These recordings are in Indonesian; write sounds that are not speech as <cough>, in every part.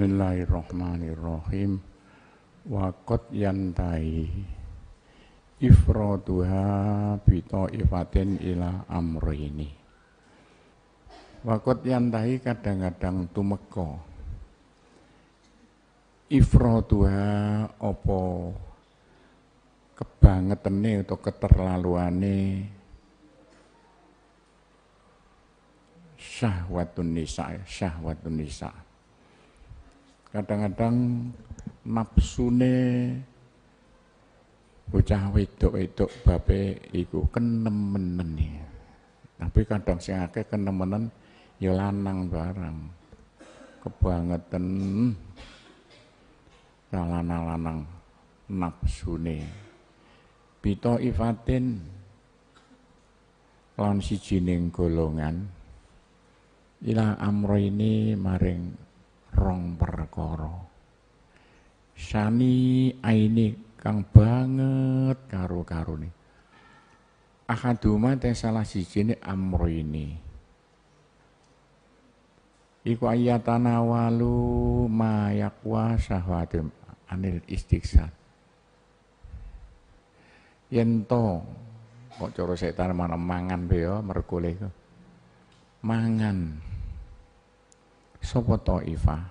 Bismillahirrahmanirrahim wa qad yantai ifraduha bi taifatin ila ini wa qad yantai kadang-kadang tumeka ifraduha apa kebangetene atau keterlaluane syahwatun nisa syahwatun nisa' kadang-kadang nafsune bocah wedok-wedok bape iku kenemenen ya. Tapi kadang sing akeh kenemenen ya lanang barang. Kebangetan lanang-lanang nafsune. Pito ifatin lan jining golongan ila amro ini maring rong perkoro, Sani aini kang banget karo karone. Akaduma teh salah si jini amro ini. Iku ayatana walu mayakwa sahwatim anil istiqsa. Yento kok coro setan mana mangan beo merkule Mangan sapa taifah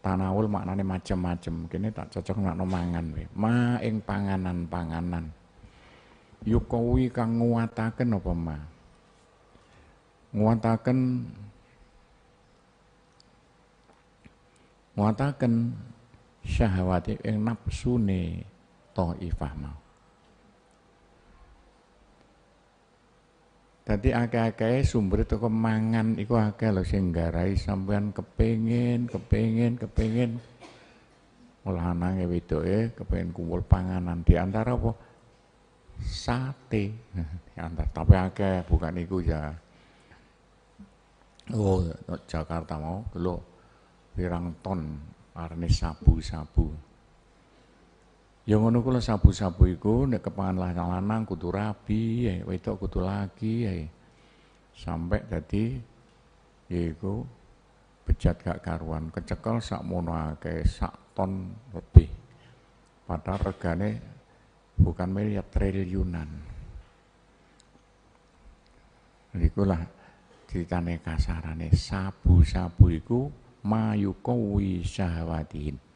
tanawul maknane macem-macem kene tak cocok nak mangan we ma ing panganan-panganan Yukowi kang nguwataken apa ma nguwataken nguwataken syahawati ing nafsune taifah mau Dadi akeh-akehe sumber teko mangan iku akeh lho sing garai sampean kepengen, kepengin, kepengin. itu ya, kepengen kumpul panganan di antara apa? Sate. <laughs> Di antara tapi akeh bukan iku ya. Oh, Jakarta mau lo pirang ton arnis sabu-sabu. Yang ngono kula sabu-sabu iku nek kepangan lanang kudu rabi, ya wedok kudu laki ya. Sampai tadi, yaiku bejat gak karuan, kecekel sak mono akeh, sak ton lebih. Padahal regane bukan miliar triliunan. Ikulah ceritane kasarane sabu-sabu iku mayuka wisahwatin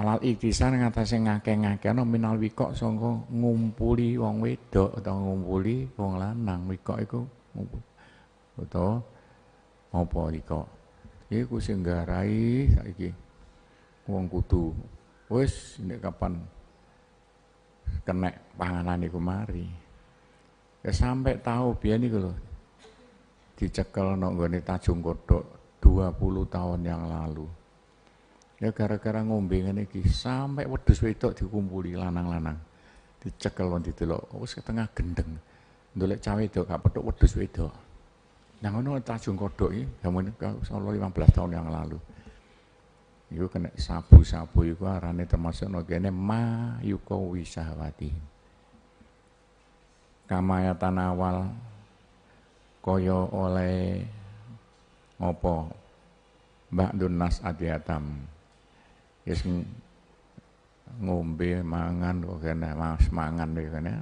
alal iktisar ngatasi ngake-ngake no minal wikok ngumpuli wong wedok atau ngumpuli wong lanang wikok iku ngumpul atau ngopo wikok iku singgarai garai saiki wong kudu wis nek kapan kena panganan iku mari ya sampai tahu biar iku lho dicekel nang Tajung Kodok 20 tahun yang lalu ya gara-gara ngombe ngene iki sampai wedhus wedok dikumpuli lanang-lanang dicekel wong didelok wis ketengah gendeng ndolek cawe wedok gak petuk wedhus wedok nah ngono tajung kodok iki zaman ya, 15 tahun yang lalu Iku kena sabu-sabu iku arane termasuk no kene ma yuko wisahwati. kamayatan tanawal koyo oleh Opo, Mbak Dunas Adiatam ya ngombe mangan kok kena mas mangan ya kena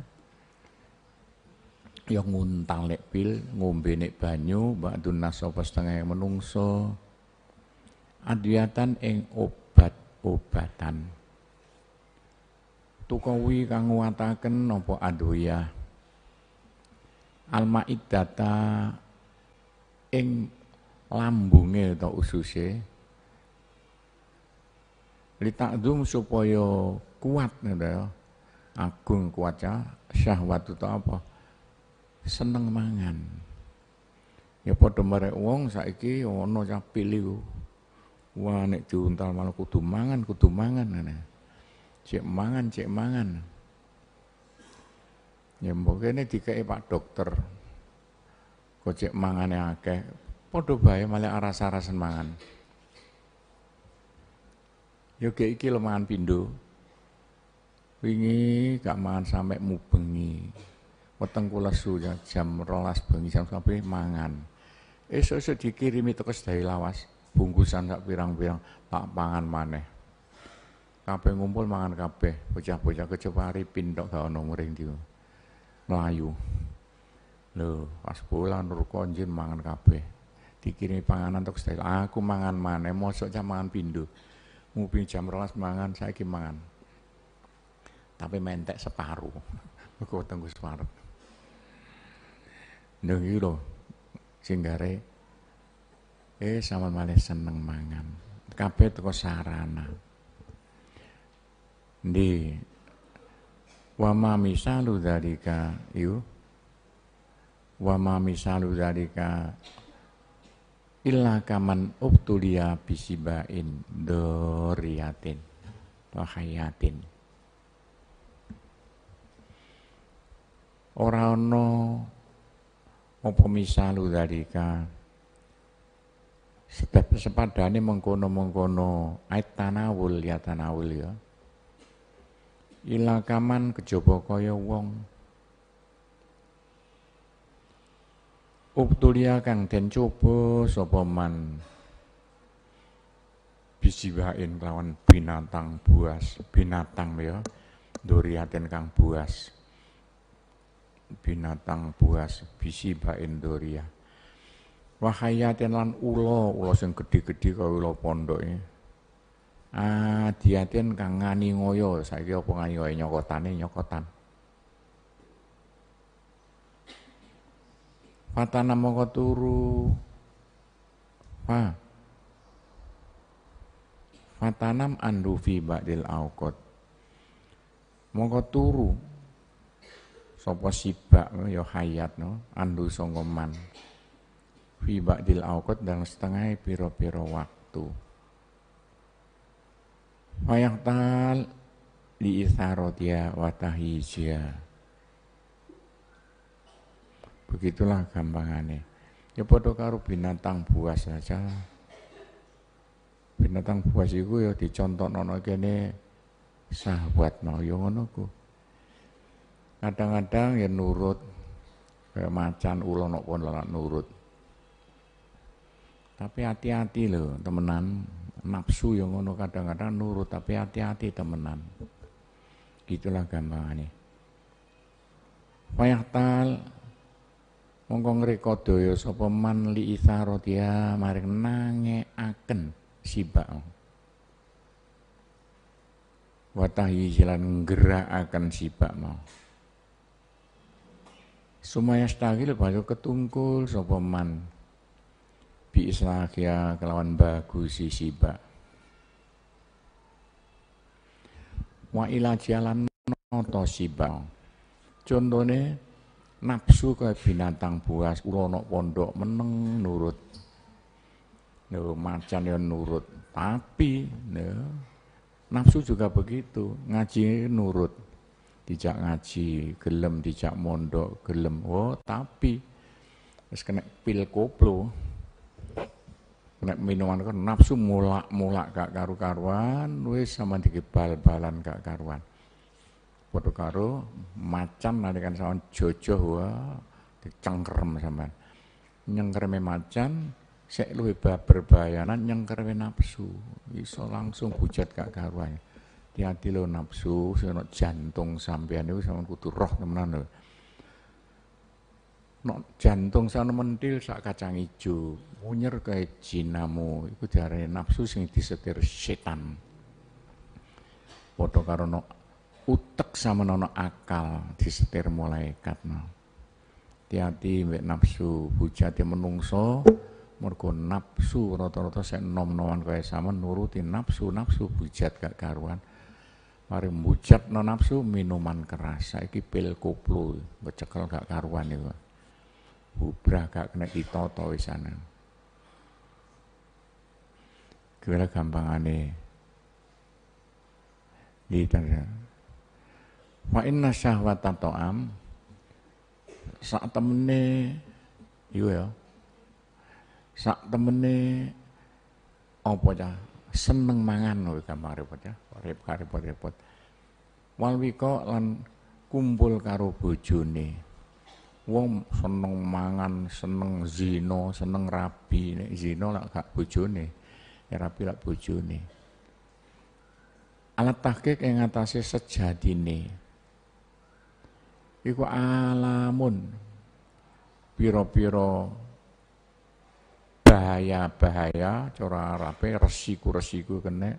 ya nguntang lek pil ngombe nek banyu ba'dun nas apa setengah menungso adiatan ing obat-obatan tukawi kang nguwataken napa adoya al eng ing lambunge utawa ususe litakdum supaya kuat gitu ya. Agung kuatnya syahwat itu apa? Seneng mangan. Ya padha marek wong saiki ono cah pilih Wah nek diuntal malah kudu mangan, kudu mangan ngene. Ya. Cek mangan, cek mangan. Ya mungkin dikei Pak dokter. Kocek mangane akeh, padha bae malah aras-arasan mangan. Ya iki iki lemahan pindho. Wingi gak mangan sampe mubengi. Weteng kula lesu ya, jam 12 bengi jam sampe mangan. Esuk-esuk dikirimi teko sedaya lawas, bungkusan sak pirang-pirang tak pangan maneh. Kabeh ngumpul mangan kabeh, bocah-bocah kecewari pindok gak ono muring diku. Melayu. Lho, pas pulang nur konjen mangan kabeh. Dikirimi panganan teko sedaya. Aku mangan maneh, mosok jam mangan pindu nguping jam rolas mangan saya mangan tapi mentek separuh aku tunggu separuh Nung iki lho singgare eh sama malah seneng mangan. Kabeh teko sarana. di wama ma misalu dzalika yu wama misalu dzalika illa kaman ubtulia bisibain doriatin tohayatin ora ana apa misalu dalika sebab sepadane mengkono-mengkono ait tanawul ya tanawul ya ila kaman kejaba kaya wong Uptulia kang den coba sapa man bisiwain lawan binatang buas, binatang ya duriaten kang buas. Binatang buas bisibain doria. Ya. Wahayaten lan ula, ula sing gedhe-gedhe kaya ula e. ah diaten kang ngani ngoyo, saiki apa ngani ngoyo nyokotane nyokotan. Fatana mongko turu. Fa. Fatanam andu fi ba'dil auqat. Mongko turu. Sapa sibak ya hayat no, andu songoman, man. Fi ba'dil auqat dalam setengah piro-piro waktu. Fayaqtal di isarotia watahijia. Begitulah gampangane. Ya padha karo binatang buas saja. Binatang buas itu ya dicontoh nono kene sahabatno ya ngono ku. Kadang-kadang ya nurut kayak macan ulo pun nurut. Tapi hati-hati loh temenan, nafsu yang ngono kadang-kadang nurut tapi hati-hati temenan. Gitulah gampangannya. Wayah tal mongko ngreka daya sapa man li isarotia ya, maring nangeaken sibak watahi jalan gerak akan sibak mau sumaya stagil banyak ketungkul sapa man bi islahia kelawan bagus si sibak wa ila jalan noto sibak contohnya nafsu kayak binatang buas urono pondok meneng nurut Yo, ya, macan yang nurut tapi ya, nafsu juga begitu ngaji nurut dijak ngaji gelem dijak mondok gelem oh tapi terus kena pil koplo kena minuman kan nafsu mulak mulak kak karu karuan wes sama dikebal balan kak karuan Waduh karo macan nalikan sawan jojo wah dicengkerem sampean. Nyengkerme macan sek luwih perbayanan, nyengkerme nafsu. Iso langsung bujat gak karuan. Hati-hati lo nafsu, sono jantung sampean itu sama kutu roh temenan lho. Nok jantung sana mentil sak kacang ijo, munyer kayak jinamu, iku diarani nafsu sing disetir setan. Padha karo nok utek sama nono akal disetir malaikat no. Tiati tiati mbek nafsu, bujati menungso mergo nafsu rata-rata sek nom-noman kaya sama nuruti nafsu, nafsu bujat gak karuan. Mari bujat no nafsu minuman keras, iki pil koplo, becekel gak karuan itu. Hubrah gak kena ditoto sana. Kira gampang aneh. Di iya, tanda. Wa inna syahwat ta'am sak temene Iya ya. Sak temene apa ya? Seneng mangan lho gampang repot ya. Repot repot repot. Walwiko lan kumpul karo bojone. Wong seneng mangan, seneng zino, seneng rabi, nek lah lak gak bojone. Ya rabi lah bojone. Alat tahqiq ing atase sejatine iku alamun piro-piro bahaya-bahaya cara Arabe resiku-resiku kene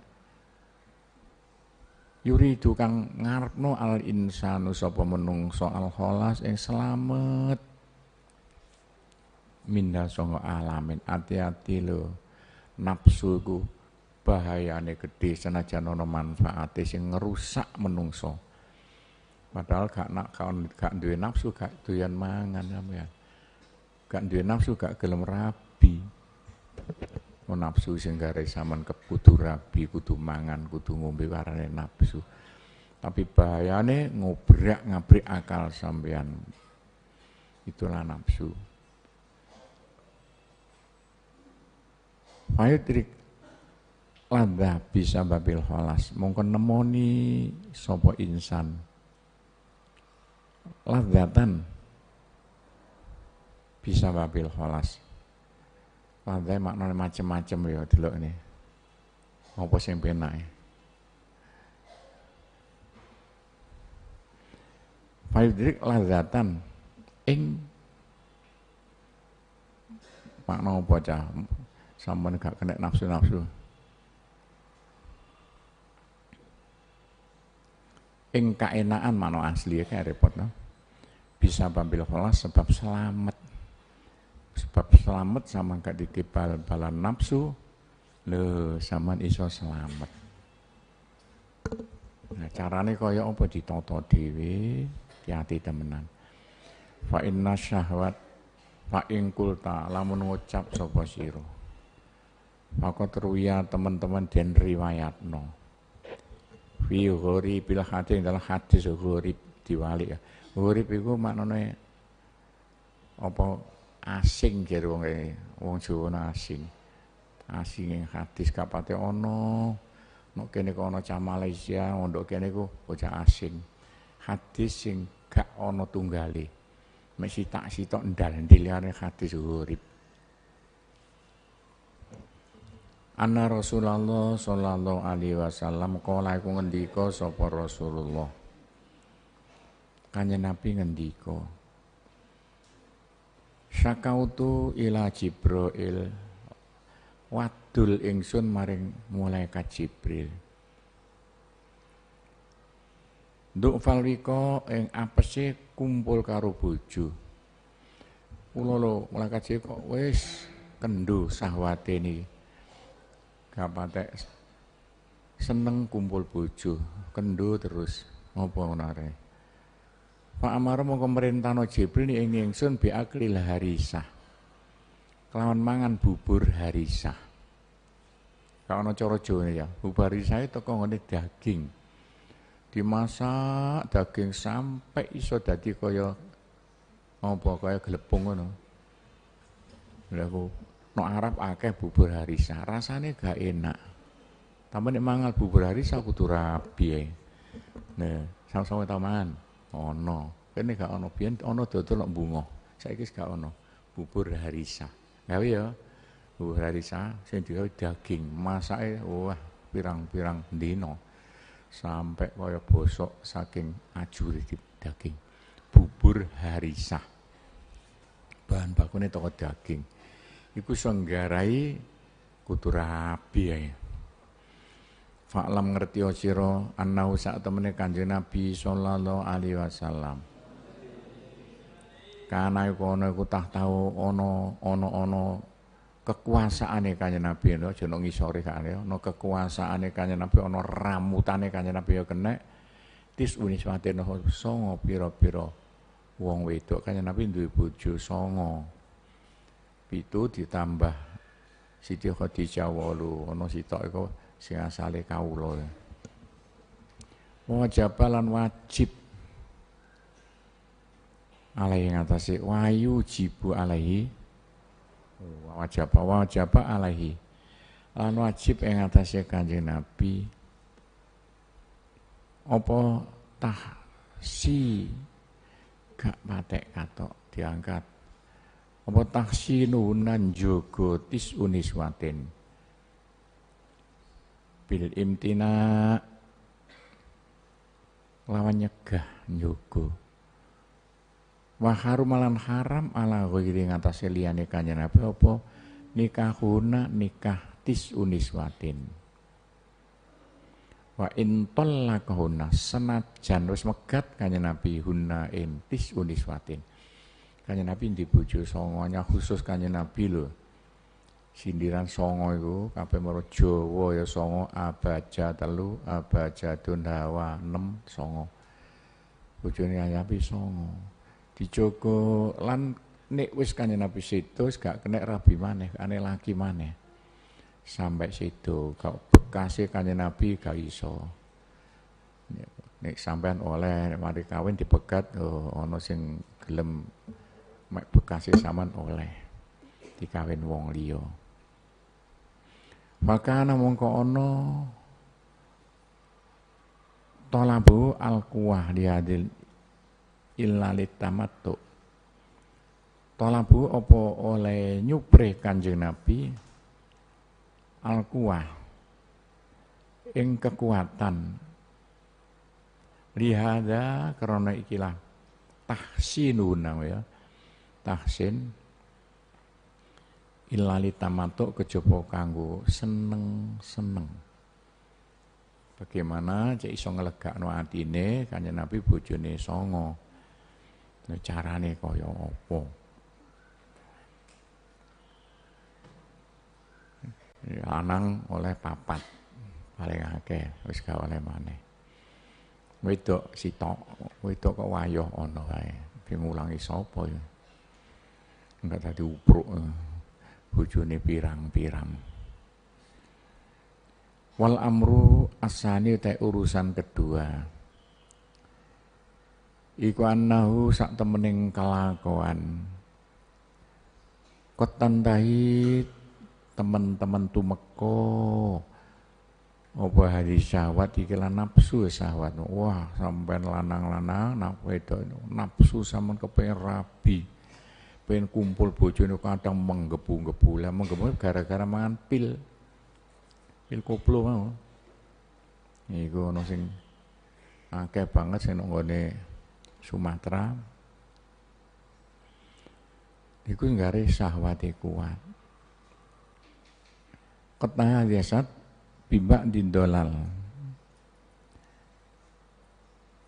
yuri kang ngarepno al insanu sapa menungso al kholas ing eh, selamat minda songo alamin hati-hati lo nafsu ku bahayane gedhe senajan ana manfaate sing ngerusak menungso Padahal gak nak kawan gak duwe nafsu gak doyan mangan sampean. Gak duwe nafsu gak gelem rabi. Oh, nafsu sing gare sampean kudu rabi, kudu mangan, kudu ngombe warane nafsu. Tapi bahayane ngobrak ngabrik akal sampean. Itulah nafsu. trik lada bisa babil holas mungkin nemoni sopo insan ladzatan bisa babil kholas ladzai maknanya macem-macem ya dulu ini apa yang benar. ya Fayudrik lazatan ing makna apa cah gak kena nafsu-nafsu ing kaenaan mano asli ya kayak repot no? bisa bambil kholas sebab selamat sebab selamat sama gak dikibal balan nafsu le sama iso selamat nah carane kaya apa ditoto dewi hati temenan fa inna syahwat fa ing kulta lamun ngucap sapa sira Maka teruya teman-teman dan riwayatno fi iya, hati hadis dalam hadis ghorib diwali ya. Ghorib ya. iku maknane apa asing jare wong wong Jawa asing. Asing hadis kapate ono nek kene kok cah Malaysia, ndok kene ku bocah asing. Hadis sing gak ono tunggali Mek sitak-sitok ndal-ndilane hadis ghorib. Anna Rasulullah sallallahu alaihi wasallam kala iku ngendika sapa Rasulullah. Kanjeng Nabi ngendika. Syakautu ila Jibril. Wadul ingsun maring malaikat Jibril. Nduk falwika ing apese kumpul karo bojo. Kula lho malaikat Jibril kok wis kendu sahwate niki. Kapatek seneng kumpul bojo, kendo terus ngopo nare Pak Amaro mau mongko merintahno Jibril ingin ingsun biaklil harisah. Kelawan mangan bubur harisah. Kalau no cara ya, bubur itu kok ngene daging. Dimasak daging sampai iso dadi kaya ngopo kaya gelepung ngono. Lha no Arab akeh bubur harisa nah, rasanya gak enak tambah nek mangal bubur harisa kudu rapi ya. nah sama-sama taman ono kene gak ono biyen ono dodol bungo saya saiki gak ono bubur harisa gawe ya bubur harisa sing digawe daging masak. E, wah pirang-pirang dino sampai kaya bosok saking ajure daging bubur harisa bahan bakunya toko daging iku senggarai kutu rabi ya. Fa'lam ngerti ociro, annahu sak temene Kanjeng Nabi sallallahu alaihi wasallam. Kana iku ana iku tah tau ana ana kekuasaane Kanjeng Nabi lho aja ngisore sakane ana kekuasaane Kanjeng Nabi ana ramutane Kanjeng Nabi ya kenek tis no songo pira-pira wong wedok Kanjeng Nabi duwe bojo songo pitu ditambah Siti Khadijah walu ana sitok iku sing asale kawula lan wajib alaihi ngatasi wayu jibu alaihi wajib wajib alaihi lan wajib ing ngatasi kanjeng nabi apa tah si gak patek katok diangkat apa taksi nunan jogo tis uniswatin bil imtina lawan nyegah njogo waharu malan haram ala ghairi ngatasi liyané kanjeng Nabi apa nikahuna nikah tis uniswatin wa intol lakuhuna senajan wis megat kanya Nabi huna intis uniswatin Kanjeng Nabi di bojo songonya khusus Kanjeng Nabi lho. Sindiran songo itu kabeh maro Jawa ya songo abaja telu, abaja dunawa enam songo. Bojone Kanjeng Nabi songo. Dijogo lan nek wis Kanjeng Nabi situ gak kena rabi maneh, ane laki maneh. Sampai situ kau bekasih Kanjeng Nabi gak iso. Nek sampean oleh mari kawin dipegat oh ono sing gelem mek bekasi saman oleh dikawin wong liya Fakana mongko ana talabu alquwah liadil illalit tamattu Talabu apa oleh nyupre Kanjeng Nabi alquwah ing kekuatan lihada karena ikilah tahsinun ya tahsin ilali tamatuk kejopo kanggo seneng-seneng. Bagaimana cek iso nglegakno atine kanya Nabi bojone songo. Carane kaya opo ya, anang oleh papat paling akeh wis gak oleh maneh. Wedok sitok, wedok kok wayah ana kae. Pimulangi sapa ya? Enggak tadi upruk. Eh, bojone pirang-pirang. Wal amru asani teh urusan kedua. Iku annahu sak temening kelakuan. Kotan tahi teman-teman tumeko apa hari syahwat iki lan nafsu ya syahwat wah sampean lanang-lanang nak itu nafsu sampean kepengin rabi pengen kumpul bojone kadang menggebu-gebu lah menggebu gara-gara mangan pil pil koplo mau iku ana sing akeh banget sing nggone Sumatera iku nggare sahwate kuat ketah jasad bibak dindolal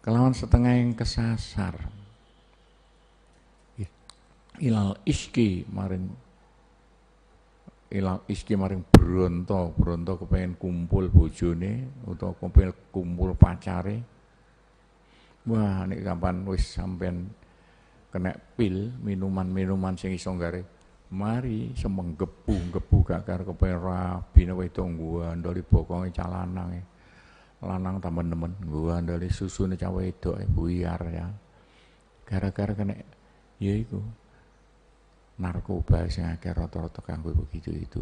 kelawan setengah yang kesasar ilal iski maring ilal iski maring bronto bronto kepengen kumpul bojone untuk kepengen kumpul pacare wah nek sampean wis sampean kena pil minuman-minuman sing iso gare mari semenggebu gebu gakar kepengen rabi nek wedok ngandoli bokonge calanange lanang tambah gua ndoli susune cah wedok eh, buyar ya gara-gara kena ya iku narkoba sing akeh rata-rata kanggo begitu itu.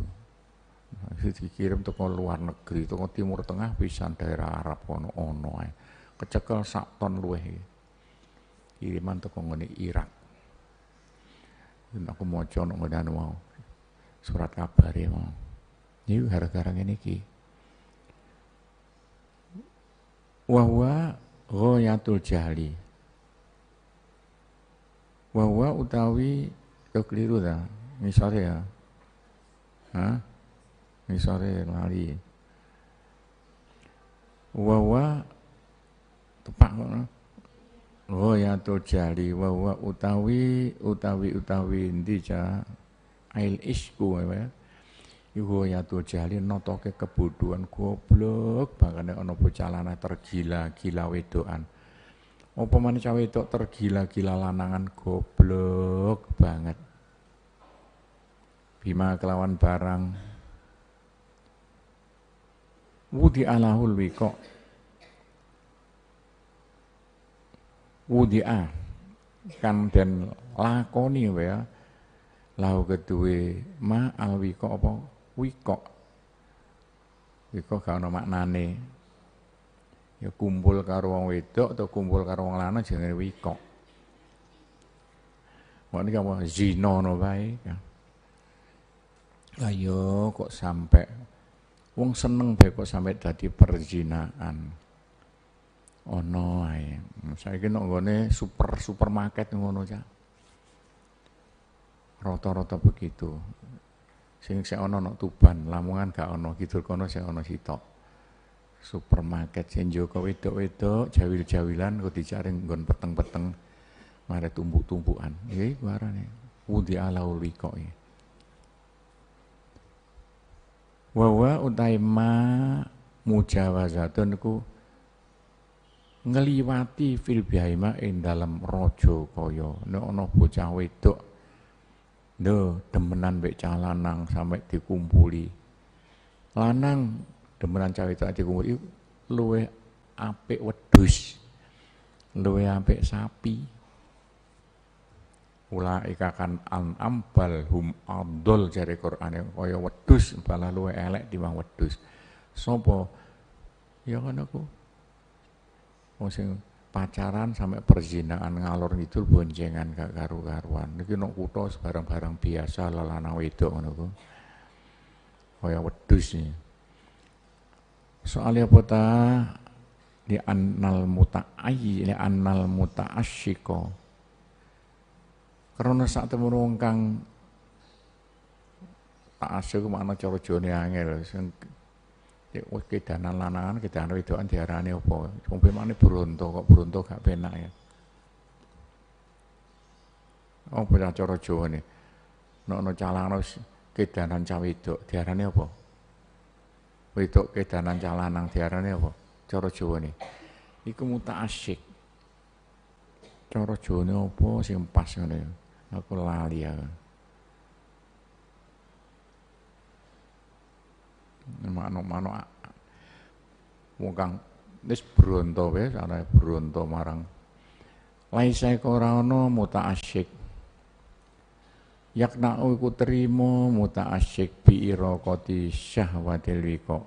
dikirim toko luar negeri, toko timur tengah bisa daerah Arab kono ono ae. Kecekel sak ton luweh Kiriman toko ngene Irak. Dan aku mau jono ngene anu mau. Surat kabar ya mau. Ini gara-gara ngene iki. Wahwa royatul jahli. Wahwa utawi Yo keliru dah, misalnya, ah. ya. Hah? Ngisore lali. Wawa tepak nah. oh, ya tojali, jali wawa utawi utawi utawi ndi ja ail isku ya. Iku ya jali notoke kebodohan goblok bahkan ana bocah lanang tergila-gila wedokan. Apa mana cawe itu tergila-gila lanangan goblok banget. Bima kelawan barang. Wudi alahul wiko. Wudi a kan dan lakoni ya. Lahu kedua ma al wiko apa wiko. Wiko gak ada maknane ya kumpul karo wong wedok atau kumpul karo wong lanang jenenge wikok. Wani kamu zina no bae. Ayo ya. kok sampai wong seneng bae kok sampai dadi perzinaan. Ono oh, saya Saiki nek nggone super supermarket ngono ya. Rata-rata begitu. Sing sik ono nek Tuban, Lamongan gak ono, Kidul kono sik ono sitok supermarket sing Joko wedok-wedok jawil-jawilan kok dicaring nggon peteng-peteng mare tumpuk-tumpukan. Iya, Iki warane wudi alaul wikoki. Iya. Wawa utaima mujawazatun ku ngeliwati fil bihaima ing dalam raja kaya nek ana bocah wedok no demenan be calanang sampai dikumpuli lanang demenan cawe itu adik kumur itu, luwe ape wedus, luwe ape sapi ula ikakan an ambal hum adol jari Qur'an kaya wedus, bala luwe elek timbang wedus, sopo, ya kan aku pacaran sampai perzinaan ngalor itu boncengan gak karu-karuan niki nok kutha barang-barang biasa lalana wedok ngono ku kaya wedus nih Soalnya pota di ayi di anal muta muta'asyiko. Karena saat temurung kang tak asyik mana coro jone angel sing ya wis kedanan lanangan kedanan wedokan diarani apa wong pemane bronto kok bronto gak penak ya Oh, beda cara Jawa ini. Nono calano kedanan cah wedok diarani wedok kedanan cah lanang diarani apa? Cara Jawane. Iku mutaasyik. Cara Jawane apa sing pas ngene? Aku lali ya, Manuk-manuk wong kang wis bronto wis ana bronto marang Laisa ora ana asyik yakna'u iku trimo muta'asyik bi iraqati syahwatil wiqa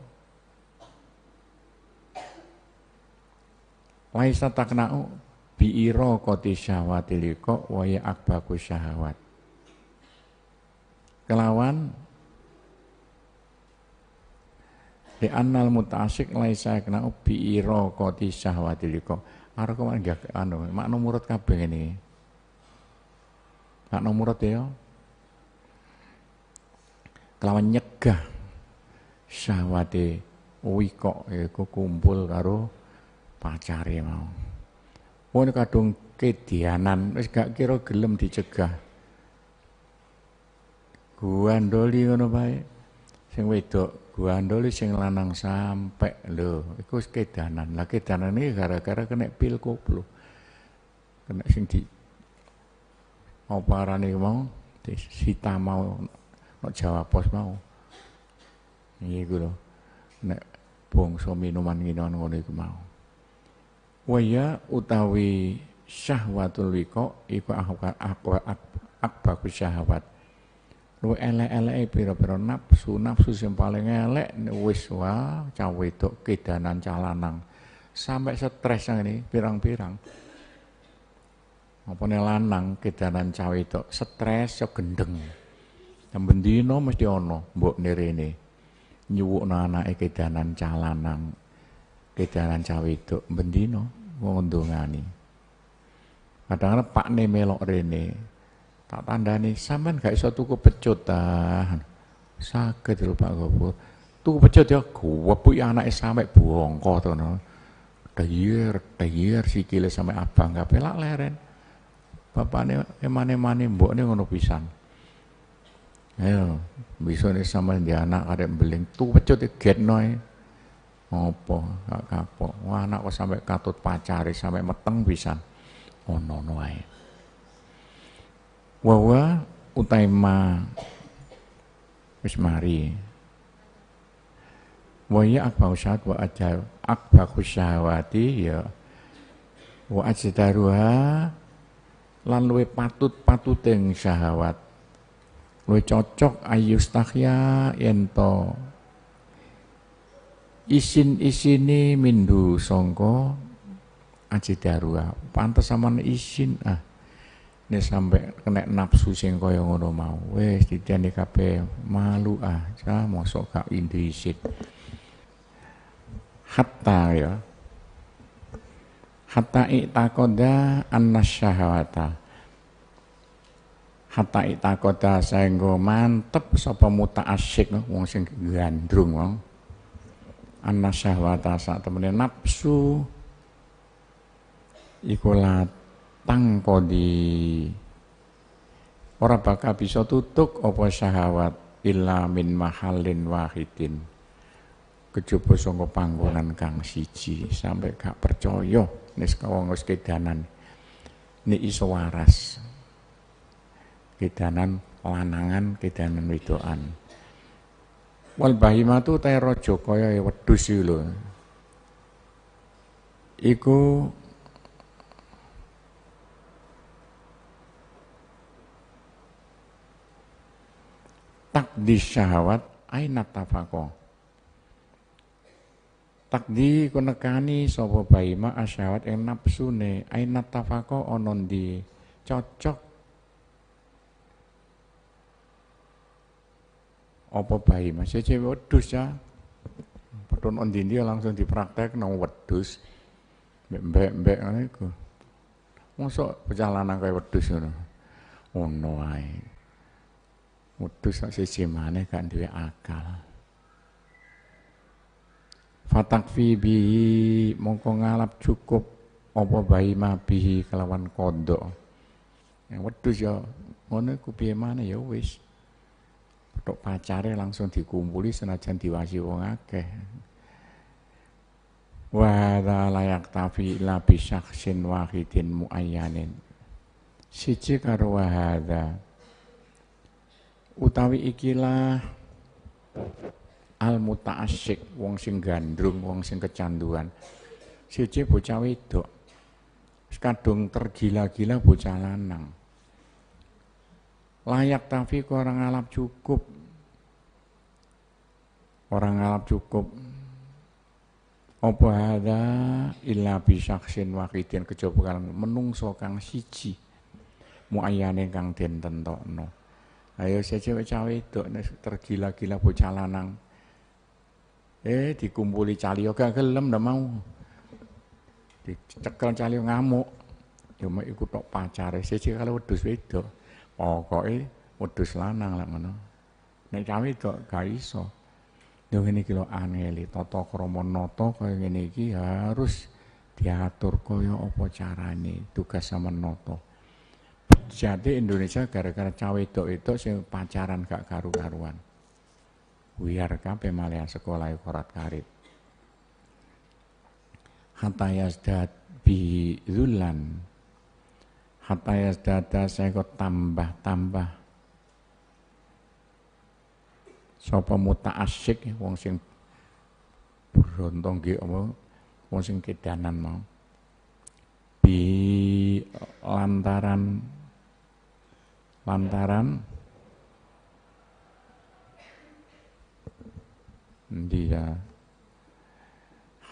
laisa takna'u bi iraqati syahwatil wiqa wa akbaku syahwat kelawan di annal muta'asyik laisa yakna'u bi iraqati syahwatil wiqa arek kok anu makno murut kabeh ngene Makno murut ya kelawan nyegah syahwate wiko, kok iku kumpul karo pacare mau. Wong kadung kedianan wis gak kira gelem dicegah. Guandoli ngono bae. Sing wedok guandoli sing lanang sampe lho, iku wis kedanan. Lah kedanan iki gara-gara kena pil koplo. Kena sing di apa arane mau disita mau Nek Jawa Pos mau. Iya, iku lho. Nek bangsa minuman ginoan ngono iku mau. Waya utawi syahwatul wiko iku ku syahwat. Lu elek-eleke pira-pira nafsu, nafsu sing paling elek wis wah cah wedok kedanan cah lanang. Sampai stres yang ini pirang-pirang. Apa lanang kedanan cah wedok stres yo gendeng. Yang bendino mesti ono, mbok nirene. anak anake kedanan calanang, kedanan cawe itu bendino wong ndongani. Kadang-kadang Pak ne melok rene, tak tandani sampean gak iso tuku pecut ta. Ah. Saged lho Pak Gopo. Tuku pecut ya gwepu anake sampe bongko to no. Dayir, dayir sikile sampe abang kabeh lak leren. Bapakne emane-emane mbokne ngono pisan. Ayo, bisa nih sama di anak ada beling, tuh pecut di noy, ngopo gak kapo, Wah anak kok sampai katut pacari, sampai meteng bisa. Oh no no ae. Wawa utaima wis mari. Waya akbau syahwat wa ajar akbau syahwati ya wa ajdaruha lan luwe patut-patuteng patut syahwat Luwih cocok ayustahya ento isin isini mindu songko darua pantas sama isin ah ini sampai kena nafsu sing yang ngono mau di jani kape malu ah cah mosok kau indu isin hatta ya hatta itakoda annasyahawata hatta itakoda senggo mantep sapa muta asyik wong sing gandrung wong anna syahwata sak temene nafsu iku latang kodi ora bakal bisa tutuk apa syahwat illa min mahalin wahidin kejaba saka panggonan kang siji sampai gak percaya nek wong wis kedanan nek iso waras kedanan lanangan kedanan widoan wal bahimatu tae raja kaya wedhus iki lho iku takdi syahwat aina tafaqo takdi iku nekani sapa baima asyawat ing nafsune aina tafaqo ana cocok apa bayi masih cewek wedus ya peton on dindi langsung dipraktek nong wedus mbek mbek ngono iku mosok pecah lanang kaya wedus ngono ono ae wedus sak siji maneh gak duwe akal fi bihi mongko ngalap cukup apa bayi mabihi kelawan kodok ya, wedus ya ngono ku piye maneh ya wis Tok pacare langsung dikumpuli senajan diwasi wong akeh. Wa layak tafi la bi syakhsin wahidin muayyanin. Siji karo wahada. Utawi ikilah al mutaasyik wong sing gandrung, wong sing kecanduan. Siji bocah wedok. Kadung tergila-gila bocah lanang Layak tapi ke orang ngalap cukup. Orang ngalap cukup. Apa ada illa bisaksin wakidin kejaba kalang menungso kang siji muayane kang den tentokno. Ayo saya cewek itu tergila-gila bocah lanang. Eh dikumpuli calio gak gelem ndak mau. Dicekel calio ngamuk. Cuma ikut tok pacare cewek kalau wedhus wedok pokoke wedhus lanang lah ngono nek cawe kok gak iso yo ngene kilo angeli Toto, Kromo, Noto kaya ngene iki harus diatur kaya apa carane tugas sama Noto. jadi Indonesia gara-gara cawe itu itu si pacaran gak karu-karuan wiar kabeh malah sekolah korat karit hatta yazdad bi zulan hatta yasdada saya kok tambah-tambah sapa asyik, wong sing berontong ge apa wong sing kedanan mau bi lantaran lantaran dia ya?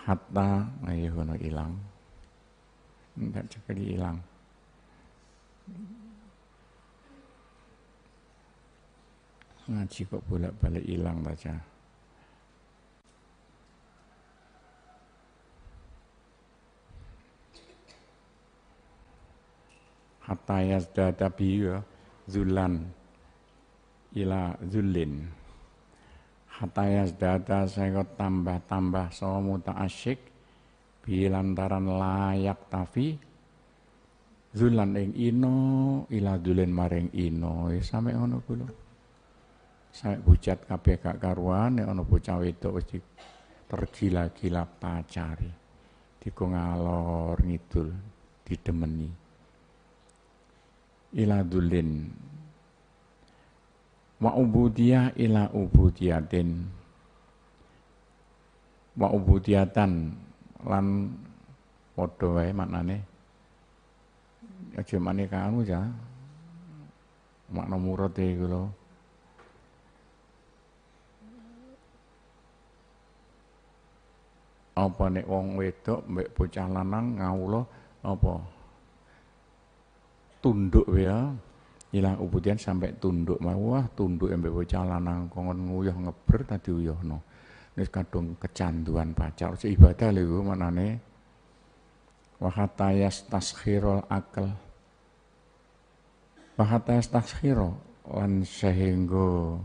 hatta ayo ilang enggak cekeli ilang Ngaji kok bolak-balik hilang baca. hatayas data biya zulan ila zulin. hatayas data saya tambah-tambah muta asyik bilantaran layak tafi Zulan ing ino, ila dulen maring ino, ya sampe ono kula. Sampe bucat kabeh gak karuan nek ono bocah wedok wis tergila-gila pacari. Diku ngalor ngidul, didemeni. Ila dulin wa ubudiyah ila ubudiyatin wa ubudiyatan lan podo wae maknane aja maneka anu ya. Makna murad ya iku gitu lho. Apa nek wong wedok mbek bocah lanang ngaulo apa? Tunduk ya. Ilang ubutian sampai tunduk mawah tunduk mbek bocah lanang kongon nguyuh ngeber tadi no Wis kadung kecanduan pacar ibadah lho manane wahatayas taskhirul akal wahatayas taskhiro lan sehingga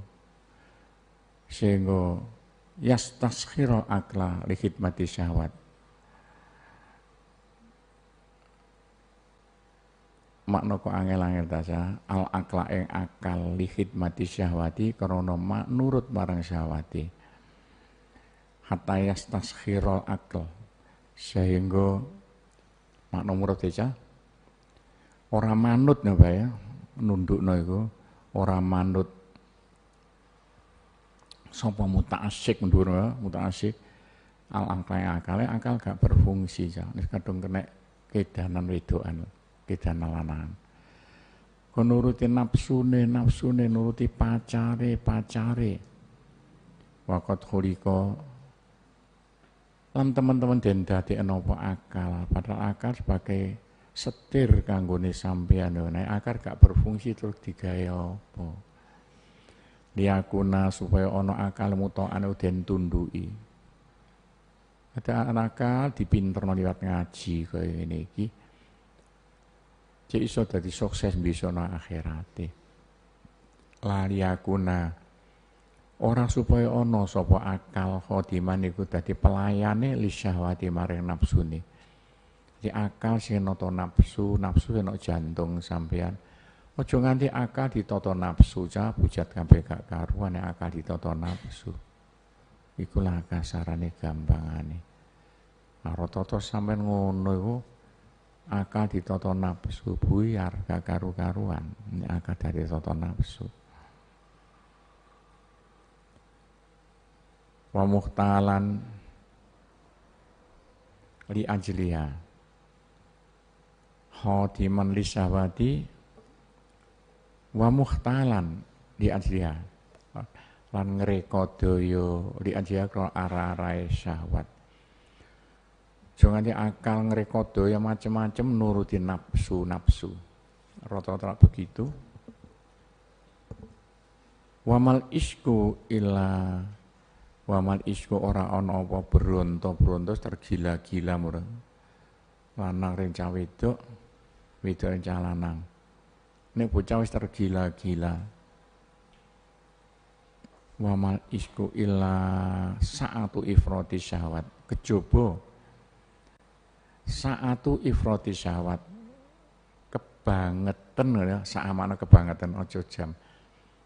sehingga yas taskhiro akla lihidmati syahwat makna ku angel-angel tasa al akla ing akal lihidmati mati syahwati karena nurut barang syahwati hatta yas taskhirul akal sehingga makna murad eca ora manut pak ya nunduk no iku ora manut sapa asik mundur ya, asik al angkai akale akal gak berfungsi ya nek kadung kena kedanan wedoan kedanan lanangan kon nuruti nafsune nafsune nuruti pacare pacare wakot khulika Lan teman-teman denda di enopo akal, padahal akal sebagai setir kanggone sampeyan naik akar gak berfungsi terus digayo dia liakuna supaya akal akalmu anu den tunduki ada anak akal dipinterno liwat ngaji kaya ini ki. Jadi iso dadi sukses bisa nang akhirate lali akuna Orang supaya ono sopo akal khodiman iku tadi pelayane li syahwati maring nafsune. di akal sing noto nafsu, nafsu sing jantung sampean. Ojo nganti akal ditata nafsu, cah bujat kabeh gak karuan nek akal ditata nafsu. Ikulah kasarane gampangane. Nah, toto sampean ngono iku akal ditata nafsu buyar gak karu-karuan. Nek akal dari toto nafsu. wa muhtalan li ajliha khadiman li syahwati wa muhtalan li ajliha lan ngreka daya li ajliha karo arah syahwat Jangan di akal ngerekodo ya macem-macem nuruti nafsu-nafsu. Rata-rata begitu. Wamal isku ila wamal isku ora ana apa bronto-bronto tergila-gila murah lanang rencah wedok wedok rencah lanang nek bocah wis tergila-gila wamal isku illa saatu ifroti syahwat Kejobo saatu ifroti syahwat kebangetan ya sak kebangetan ojo jam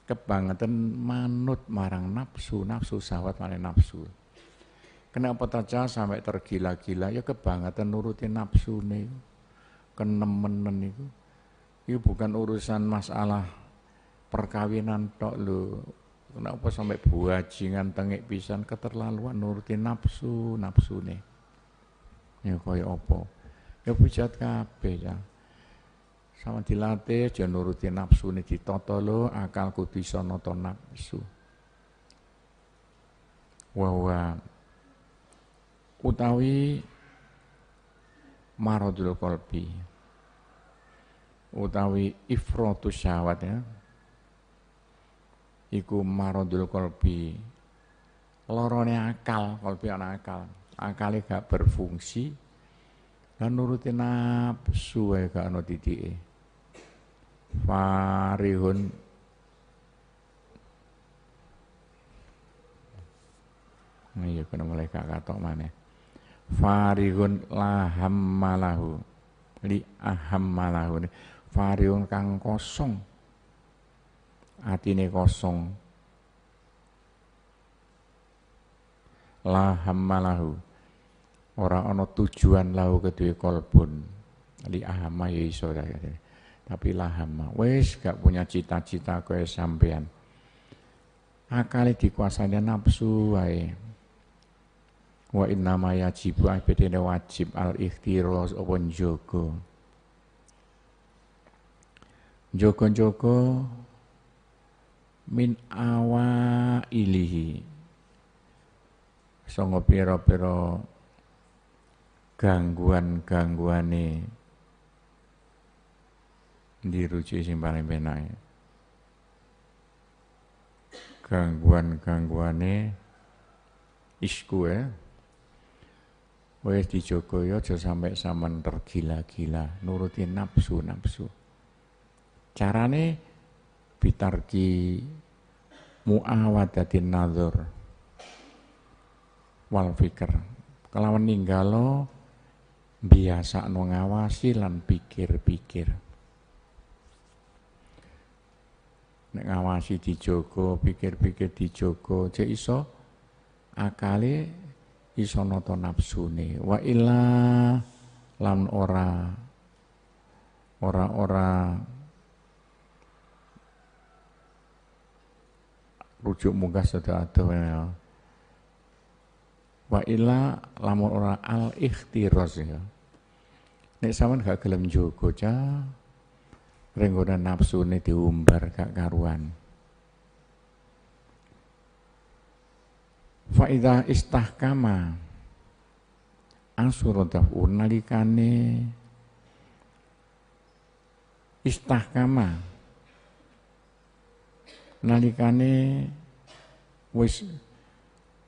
kebangetan manut marang nafsu, nafsu sawat marang nafsu. Kenapa taca sampai tergila-gila ya kebangetan nuruti nafsu nih, kenemenen itu. Ini bukan urusan masalah perkawinan tok lo. Kenapa sampai buajingan tengik pisan keterlaluan nuruti nafsu, nafsu nih. Ya kaya apa? Ya bujat kabeh ya sama dilatih aja nuruti nafsu ini ditoto lo akal kudu bisa noto nafsu wawa utawi marodul kolbi utawi ifrotus syahwat ya iku marodul kolbi lorone akal kolbi ana akal akalnya gak berfungsi dan nuruti nafsu ae gak ana farihun oh, iya kena mulai gak katok mana Farihun laham malahu Li aham malahu Farihun kang kosong Atine kosong Laham malahu Orang ono tujuan lahu kedua kolbun Li aham ya iso ya. Tapi lahama, wes gak punya cita-cita kue sampean. Akali dikuasainya nafsu wae. Wa inna ma yajibu abedene wajib al ikhtiros apa njogo. joko jogo min awa ilihi. Songo piro-piro gangguan-gangguane diruci sing paling penake. Gangguan-gangguane isku ya. Wes yo ya aja saman tergila-gila nuruti nafsu-nafsu. Carane bitarki muawadatin nazar wal fikir. meninggal lo biasa ngawasi lan pikir-pikir. nek ngawasi dijogo, pikir-pikir dijogo, cek iso akali iso nata nafsune. Wa illa lam ora ora ora rujuk munggah sedaya ya. Wa illa lamun ora al ikhtiraz ya. Nek sampean gak gelem jogo cah nafsu ini diumbar kak karuan. Faidah istahkama asurodafur unalikane istahkama nalikane wis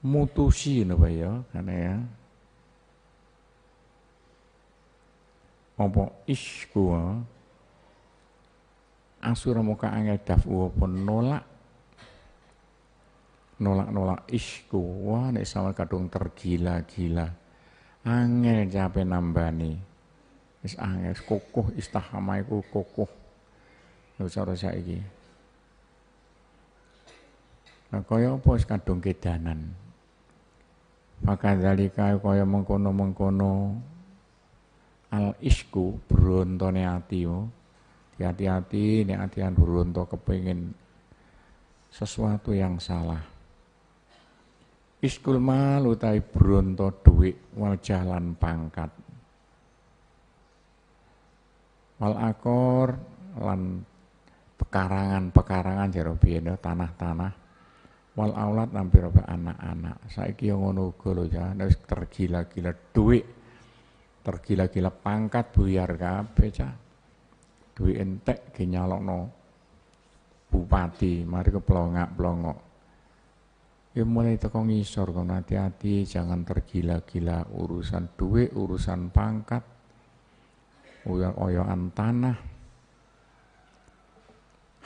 mutusi napa ya karena ya apa isku asura muka angel dafu pun nolak nolak-nolak isku wah nek sama kadung tergila-gila angel nambah nambani is angel kokoh istahamai ku kokoh lu cara ini nah kaya apa wis kadung kedanan maka dalika kaya mengkono-mengkono al isku brontone ati Ki hati-hati hati atian beruntung kepingin sesuatu yang salah. Iskul malu tapi beruntung duit wal jalan pangkat. Wal akor lan pekarangan-pekarangan jerobiendo tanah-tanah wal aulat nampir anak-anak saya yo ngono uga ya tergila-gila duit, tergila-gila pangkat buyar kabeh cah duit entek ge nyalokno bupati, mari pelongak pelongok Ya mulai teko ngisor kon hati-hati jangan tergila-gila urusan duit, urusan pangkat, oyok-oyokan tanah.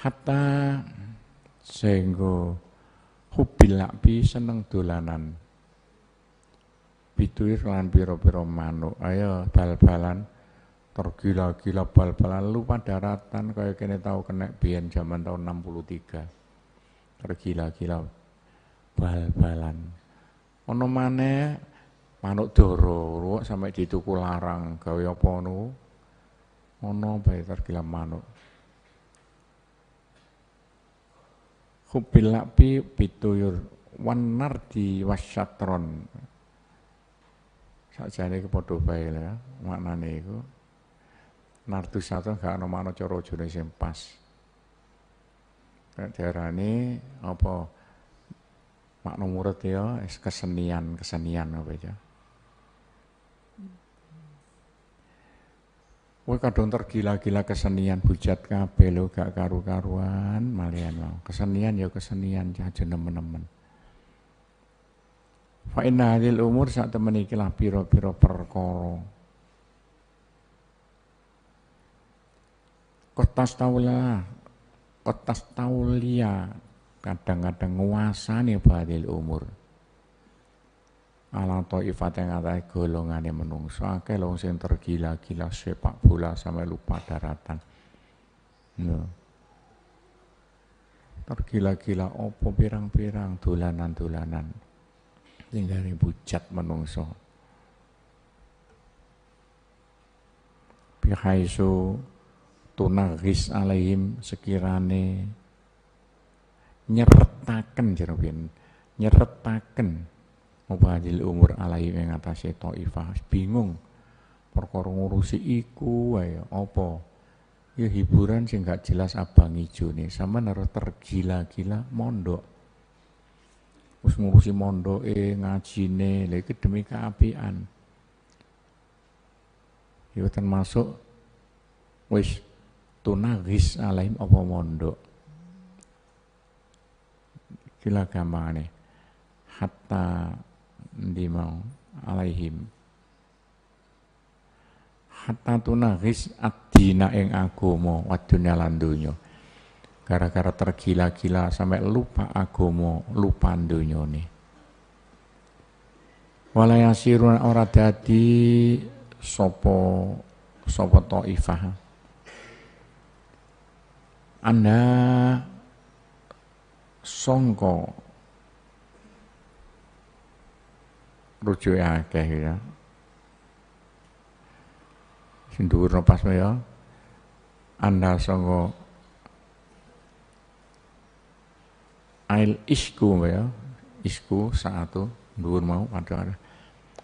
Hatta sehingga hubil bi seneng dolanan. Bituir lan piro-piro manuk, ayo bal-balan tergila-gila bal-balan lupa daratan kayak kene tahu kena biyen zaman tahun 63 tergila-gila bal-balan ono mana manuk doro ruwuk sampai dituku larang gawe apa ono ono bae tergila manuk hubil lakbi bituyur wan saya wasyatron sakjane kepodo bae ya maknane iku nardu satu gak ada mano coro jenis yang pas. Daerah ini apa makna murid ya kesenian kesenian apa ya. Wah kadang tergila-gila kesenian bujat kabeh lo gak karu-karuan malian mau. Kesenian ya kesenian aja nemen-nemen. Fa inna hadil umur saat temen ikilah piro perkoro. perkara. Kertas taula kertas taulia kadang-kadang nguasani badil umur ala ifat yang ngatai golongan yang menungso akeh wong sing tergila-gila sepak bola sampai lupa daratan no. tergila-gila opo pirang-pirang dolanan-dolanan tinggal bujat menungso Pihaisu tunagis alaihim sekirane nyertaken jerobian nyertaken mubahil umur alaihim yang atas ifah bingung perkara ngurusi iku wae apa ya hiburan sih nggak jelas abang ijo nih sama naro tergila-gila mondok terus ngurusi mondok eh ngajine lagi demi keapian ya masuk, wis tunagis alaihim apa mondok kila gamane hatta ndi alaihim hatta tunagis adina ing agomo wadunya lan karena gara-gara tergila-gila sampai lupa mo lupa donyane Walayasiruna ora dadi sopo to ifah. Anda songko rujuk akeh ya. Sing dhuwur pas ya. Anda songko ail isku ya. Isku satu dhuwur mau padha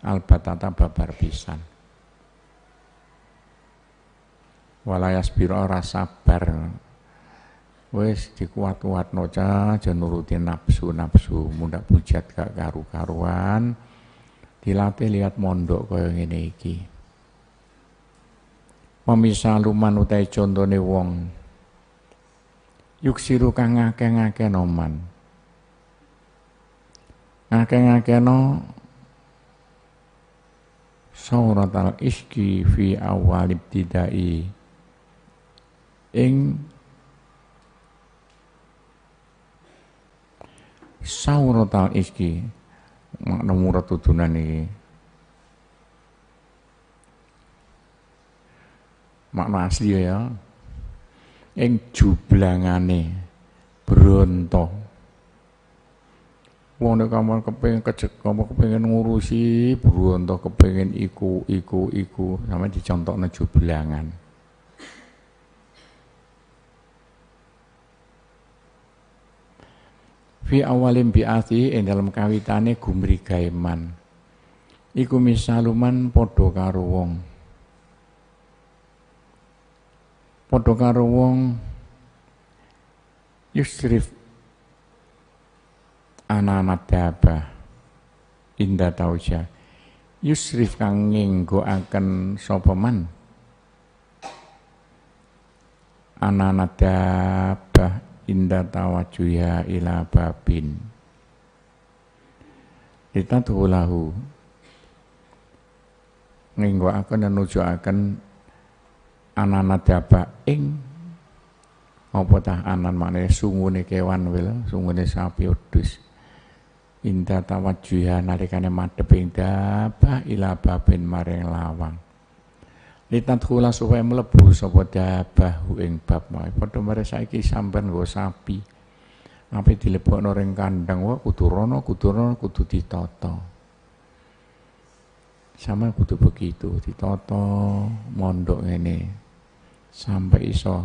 albatata babar pisan. Walayas biro rasa sabar. Wes dikuat-kuat noca aja nuruti nafsu-nafsu muda bujat gak karu-karuan dilatih lihat mondok yang ini iki pemisah luman utai contone wong yuk siru kang ngake-ngake noman ngake-ngake no saurat al iski fi awal ibtidai ing sauratal iski makna murah tudunan makna asli ya, ya ing jublangane bronto wong nek kamu kepengen kejek kamu kepengen ngurusi bronto kepengen iku iku iku sampe dicontokno jublangan fi awalim bi'ati ing dalam kawitane gumri gaiman. iku misaluman podokaruwong. karo wong podo karo wong yusrif anana daba inda tauja yusrif kang ngenggo akan sopeman. anak anana daba inda tawajuha ila babin ditatuhulahu akan dan akan anana daba ing apa tah anan maknane sungune kewan wil sungune sapi wedhus inda nari nalikane madhep ing daba ila babin maring lawang Litatula supaya melebu sopo dabahu ing bab mau. Padha mare saiki sampean nggo sapi. Api dilebokno ring kandang wae kudu rono, kudu rono, kudu ditata. Sama kudu begitu, ditoto, mondok ngene. Sampai iso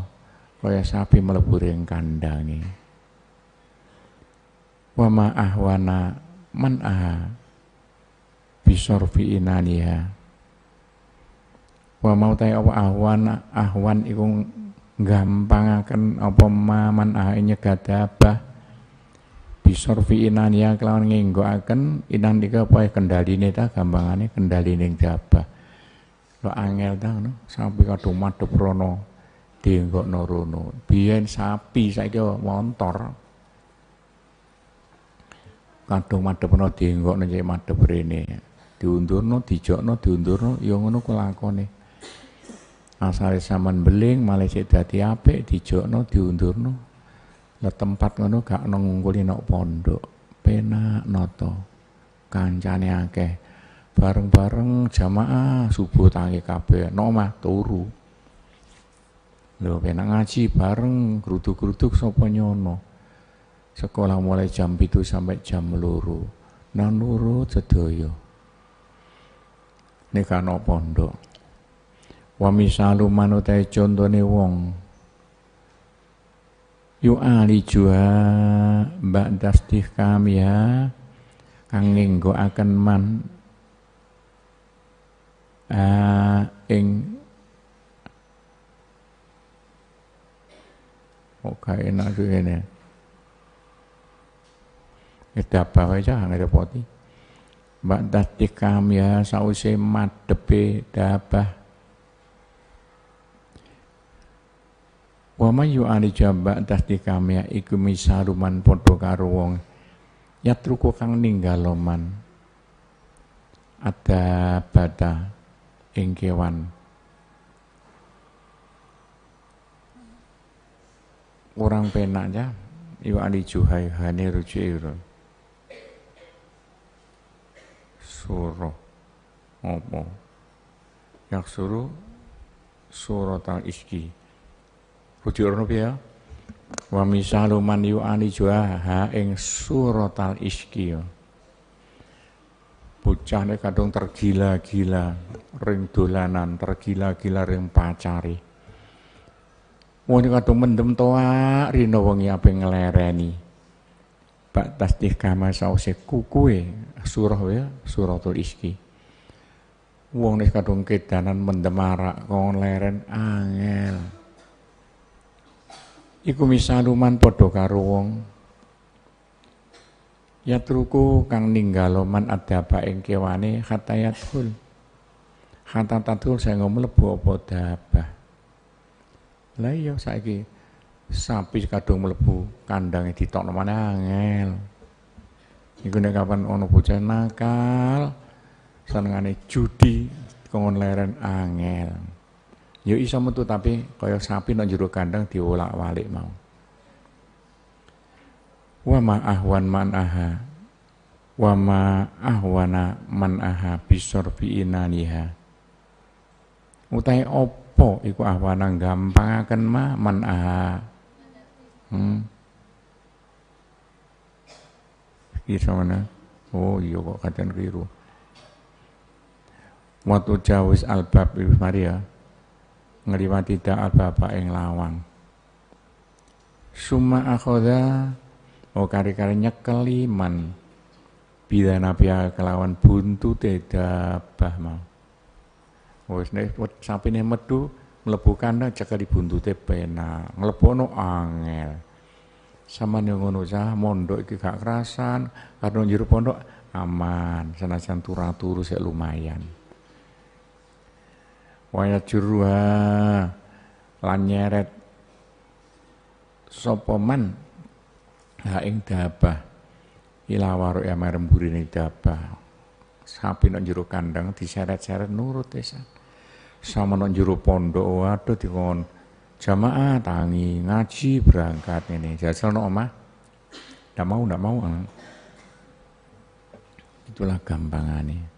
kaya sapi melebu ring kandange. Wa ma ahwana man aha bisorfi inaniha wa mau ta'i apa ahwan ahwan iku akan apa maman ahae nyegat abah bisorfi inan ya kelawan akan inan dika apa gampang ya, ta kendali ini jabah lo angel ta no sapi rumah madhep prono dienggokno Norono biyen sapi saiki montor kadung madhep rono dienggokno cek madhep rene diundurno no diundurno no ya ngono nih asale zaman beling Malaysia sik dadi apik dijokno diundurno le tempat ngono gak ono nok pondok penak noto kancane akeh bareng-bareng jamaah subuh tangi kabeh nok turu lho penak ngaji bareng geruduk-geruduk sapa nyono sekolah mulai jam itu sampai jam loro nan loro sedaya nikah pondok wa misalu manute contone wong yu juha mbak dastih kami ya kang nggo akan man uh, ing oh, kok gak enak tuh ini itu apa aja nggak ada poti mbak dastih kami ya sausi madepe dabah Wa may yu'ari jaba tasdikamya iku misaruman padha karo wong yatruku kang ninggaloman ada bata ing kewan orang penaknya yu juhai hani rujiirun suro opo Yak suro suro tang iski diurnupi ya. Wa misalu man yu'ani ha ing suratal iski ya. ini kadung tergila-gila ring dolanan, tergila-gila ring pacari. Wong kadung mendem toa rino wengi ape ngelereni. Bak tasdih kama sause kukue surah ya, suratul iski. Wong nek kadung kedanan mendem arak kon leren angel iku misaluman padha karo wong yatruku kang ninggaloman man adaba ing kewane hatta yatul tatul saya ngomong mlebu apa dabah lah iya saiki sapi kadung mlebu kandange ditokno mana angel iku nek kapan ana bocah nakal senengane judi kongon leren angel Yo iso metu tapi kaya sapi nang jero kandang diolak-walik mau. Wa ma ahwan man aha wa ma ahwana man aha bisorfi inaniha. Utai opo iku ahwana gampangaken ma man aha. Hmm. Iso mana? Oh iya kok kadang keliru. Waktu jawis albab Ibu Maria ngeliwati da'al bapak yang lawang Suma akhoda oh kari karinya keliman, bila nabi kelawan buntu tidak bah mau oh, wis nek medu melebukan mlebu cekal di buntu tepena angel sama nih ngono cah mondok iki gak kerasan karena jero pondok aman senajan turah turu ya lumayan waya juruha lan nyeret sapa man ha ing dabah ila waru ya maremburine dabah sapi nang jero kandang diseret-seret nurut esa sama nang jero pondok waduh dikon jamaah tangi ngaji berangkat ini jajal nang omah ndak mau ndak mau itulah gampangane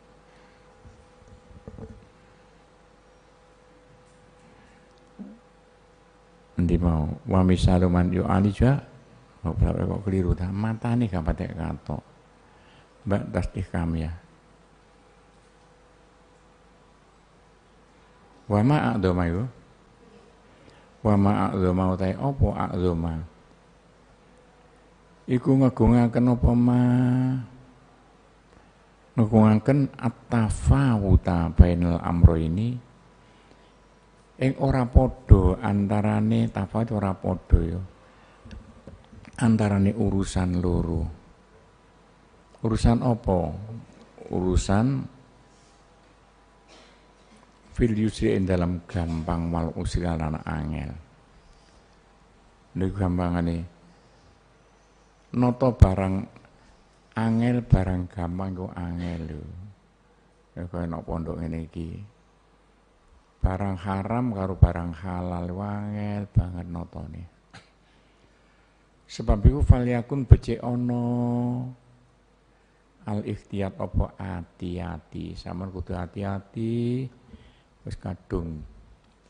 ganti mau wa saluman yo yu'alija mau berapa kok keliru dah mata nih kapate kato mbak tasdih kami ya wa ma mau yu wa ma teh utai apa a'dhama iku ngagungaken opo ma ken atafa tafawuta bainal amro ini ing ora podo antarane itu ora yo. yo ya. antarane urusan luru urusan opo urusan fil yusri dalam gampang wal usri angel angel gampang gampangane noto barang angel barang gampang kok angel lho ya kaya nopo pondok ini barang haram karo barang halal wangel banget notone sebab iku faliakun becik ono al ikhtiyat apa hati hati sampean kudu hati hati wis kadung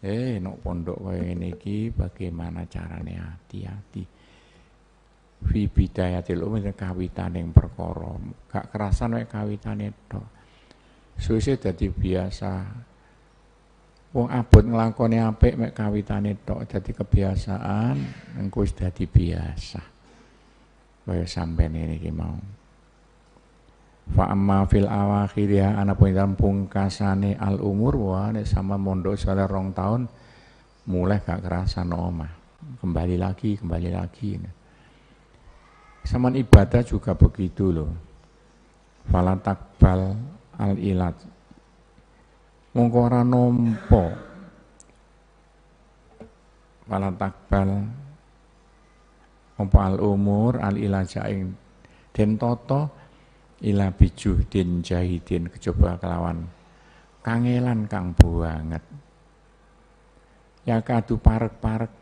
eh nok pondok kaya ngene iki bagaimana carane hati hati fi bidayatil umur kawitan yang perkara gak kerasan mek kawitane tok suwe dadi biasa wong abot nglakoni apik mek kawitane tok dadi kebiasaan engko wis dadi biasa kaya sampean ini mau fa amma fil awakhir ya ana pun dalam pungkasane al umur wa nek sama mondok sore rong tahun mulai gak kerasa noma. kembali lagi kembali lagi Sama ibadah juga begitu loh falatakbal al ilat mongko ora nampa malah takbal al umur al ilaja ing den toto, ila bijuh den jahidin kecoba kelawan kangelan kang banget ya kadu parek-parek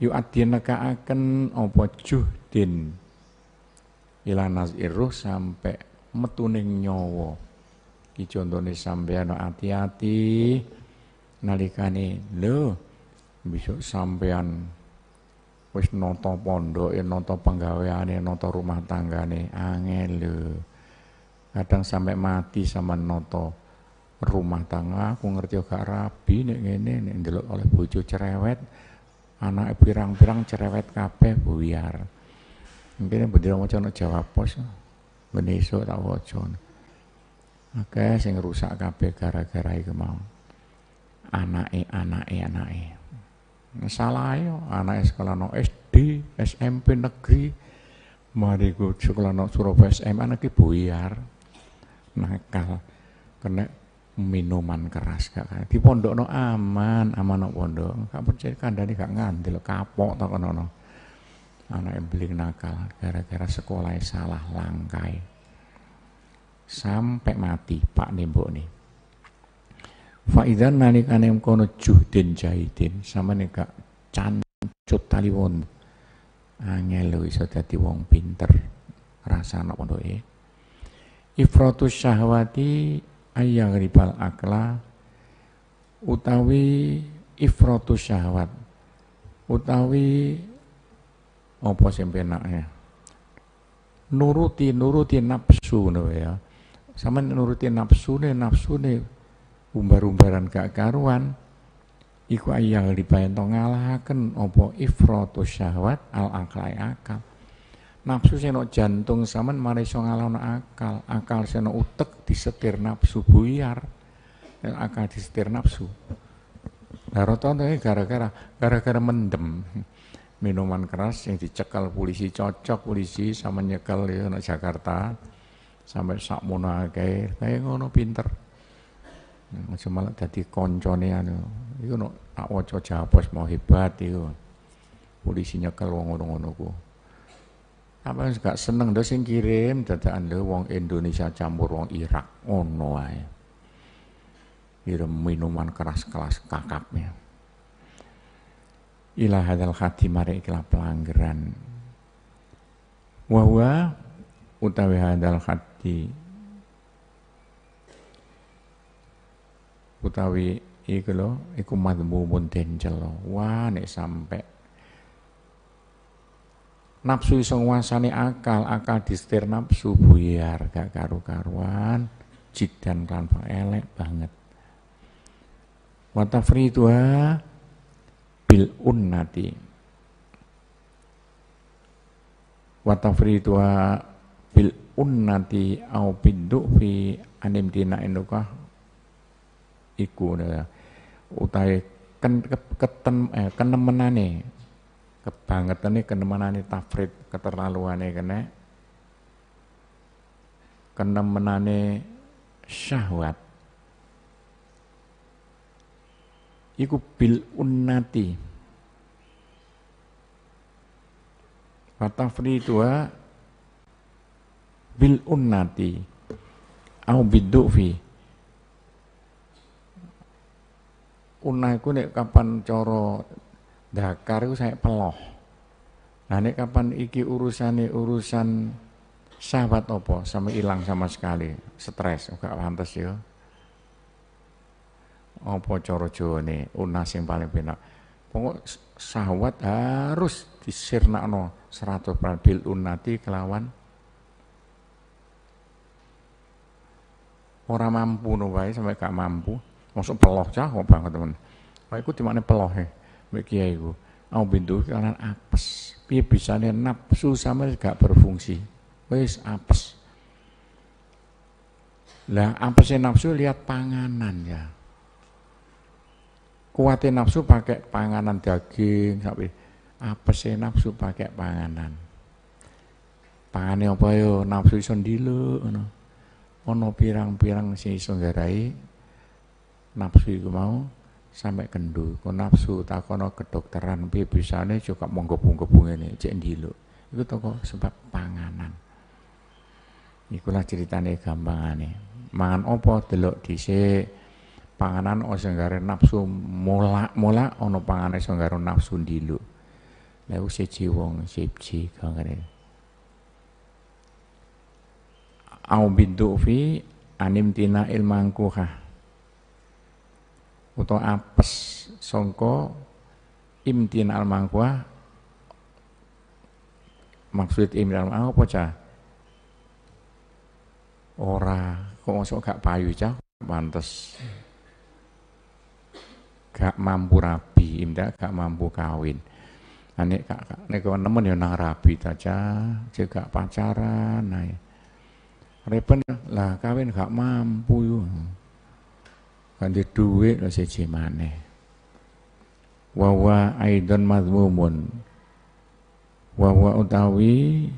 yu adin nekaaken apa juhdin ila nazir sampai metuning nyawa Ki contone sampeyan hati ati nalikane lho besok sampeyan wis noto pondok, noto penggaweane, noto rumah tanggane angel lho. Kadang sampai mati sama noto rumah tangga aku ngerti gak rabi nek ngene nek ndelok oleh bojo cerewet anak pirang-pirang cerewet kabeh buyar. Mungkin bendera maca Jawa Pos. Ben tak wajon. Oke, sing rusak kabeh gara-gara iku mau. Anake, anake, anake. Salah yo, ya, anake sekolah no SD, SMP negeri. Mari ku sekolah no Surabaya SMA negeri buyar. Nakal. Kena minuman keras gak di pondok no aman aman no pondok gak percaya kan dari gak ngandel kapok tak kono anak beli nakal gara-gara sekolah e salah langkai sampai mati Pak Nembok nih. Fa'idan nalikane kono juhdin jahidin sama nih can cancut taliwon. Angel ah, iso jadi wong pinter rasa anak e. Ifratus syahwati ayang ribal akla utawi ifratus syahwat utawi opo sempenak ya nuruti nuruti nafsu ngono ya sama nuruti nafsu nih nafsu nih umbar-umbaran gak karuan iku ayang to ngalahaken apa ifratu syahwat al aqlai akal nafsu seno jantung sama mari iso ngalahno akal akal seno utek disetir nafsu buyar akal disetir nafsu nah rotonte gara-gara gara-gara mendem minuman keras yang dicekal polisi cocok polisi sama nyekel ya Jakarta sampai mona kayak kayak ngono pinter macam malah jadi koncone anu itu no tak wajah mau hebat itu polisinya kalau ngono-ngono ku apa yang gak seneng dah sing kirim dadaan anda wong Indonesia campur wong Irak ngono ae kirim minuman keras kelas kakapnya ila hadal mari ikhlas pelanggaran wahwa utawi hadal khati hati utawi iku lho iku madhmubun den celo wah nek sampe nafsu iso nguasani akal akal distir nafsu buyar gak karu-karuan jid dan kanfa elek banget watafri tua bil unnati watafri tua unnati au fi anim dina induka iku ya. utahe ken, keten eh, kenemenane kebangetane kenemenane tafrid keterlaluane kene kenemenane syahwat iku bil unnati katafrid tua bil unnati au bidufi unna iku nek kapan cara dakar iku saya peloh nah nek kapan iki urusane urusan sahabat opo sama hilang sama sekali stres gak pantes ya apa cara Jawane unah sing paling penak pokok sahabat harus disirnakno 100 bil unnati kelawan Orang mampu no wae sampe gak mampu. Masuk peloh cah kok banget temen. Wah iku dimane pelohnya, e. Eh, kiai iku. Au bintu kanan apes. Piye bisane nafsu sama gak berfungsi. Wis apes. Lah apesnya nafsu lihat panganan ya. Kuatnya nafsu pakai panganan daging tapi apesnya nafsu pakai panganan. Pangane apa yo nafsu sendiri loh, Ono pirang-pirang sing iso nggarai nafsu iku mau sampai kendu kon nafsu takono kedokteran piye bisane juga monggo-monggo ngene cek ndiluk iku toko sebab panganan ikulah ceritane gampangane mangan opo delok dhisik panganan ojo nggare nafsu mula-mula ono panganan sing nafsu ndiluk lha siji wong siji gangane au bidufi animtina ilmangkuha uto apes songko imtin almangkuha maksud imtin almangkuha apa cah ora kok masuk gak payu cah pantes gak mampu rabi imda gak mampu kawin ane nah, kak nek nemen yo ya nang rabi ta cah gak pacaran nah ya repen lah kawin gak mampu yo. Kan di duit lah siji maneh. Wawa aidan aidon wawa wawa utawi